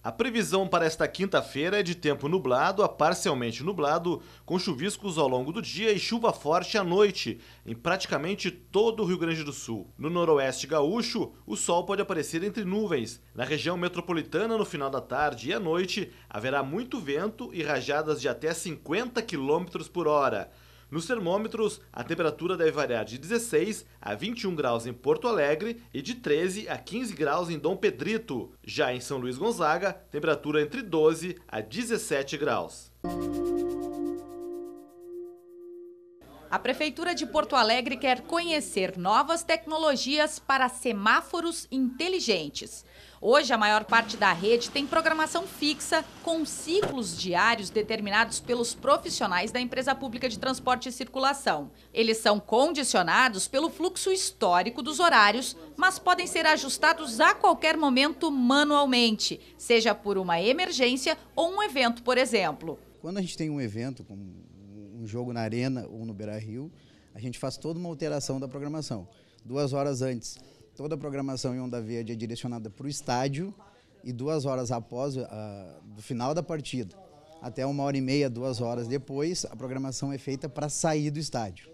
A previsão para esta quinta-feira é de tempo nublado a parcialmente nublado, com chuviscos ao longo do dia e chuva forte à noite, em praticamente todo o Rio Grande do Sul. No noroeste gaúcho, o sol pode aparecer entre nuvens. Na região metropolitana, no final da tarde e à noite, haverá muito vento e rajadas de até 50 km por hora. Nos termômetros, a temperatura deve variar de 16 a 21 graus em Porto Alegre e de 13 a 15 graus em Dom Pedrito. Já em São Luís Gonzaga, temperatura entre 12 a 17 graus. A Prefeitura de Porto Alegre quer conhecer novas tecnologias para semáforos inteligentes. Hoje, a maior parte da rede tem programação fixa, com ciclos diários determinados pelos profissionais da empresa pública de transporte e circulação. Eles são condicionados pelo fluxo histórico dos horários, mas podem ser ajustados a qualquer momento manualmente, seja por uma emergência ou um evento, por exemplo. Quando a gente tem um evento como um jogo na Arena ou no Beira Rio, a gente faz toda uma alteração da programação. Duas horas antes, toda a programação em Onda Verde é direcionada para o estádio e duas horas após uh, do final da partida, até uma hora e meia, duas horas depois, a programação é feita para sair do estádio.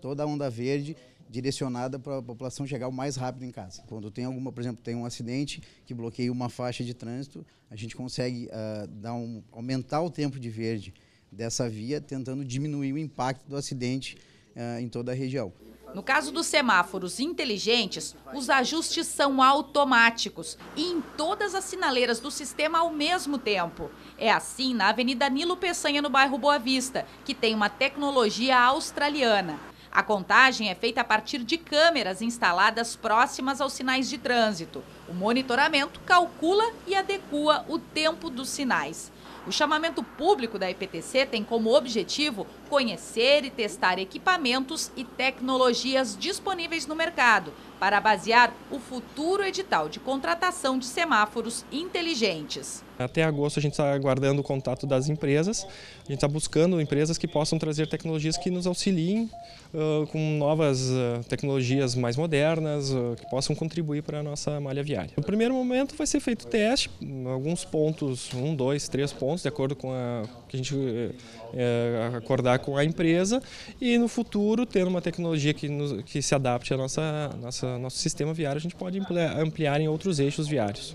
Toda a Onda Verde direcionada para a população chegar o mais rápido em casa. Quando tem alguma, por exemplo, tem um acidente que bloqueia uma faixa de trânsito, a gente consegue uh, dar um, aumentar o tempo de verde dessa via, tentando diminuir o impacto do acidente uh, em toda a região. No caso dos semáforos inteligentes, os ajustes são automáticos e em todas as sinaleiras do sistema ao mesmo tempo. É assim na Avenida Nilo Peçanha, no bairro Boa Vista, que tem uma tecnologia australiana. A contagem é feita a partir de câmeras instaladas próximas aos sinais de trânsito. O monitoramento calcula e adequa o tempo dos sinais. O chamamento público da IPTC tem como objetivo conhecer e testar equipamentos e tecnologias disponíveis no mercado para basear o futuro edital de contratação de semáforos inteligentes. Até agosto a gente está aguardando o contato das empresas, a gente está buscando empresas que possam trazer tecnologias que nos auxiliem uh, com novas uh, tecnologias mais modernas, uh, que possam contribuir para a nossa malha viária. No primeiro momento vai ser feito teste, alguns pontos, um, dois, três pontos, de acordo com a que a gente eh, eh, acordar com a empresa e no futuro, tendo uma tecnologia que, nos, que se adapte ao nossa, nossa, nosso sistema viário, a gente pode ampliar em outros eixos viários.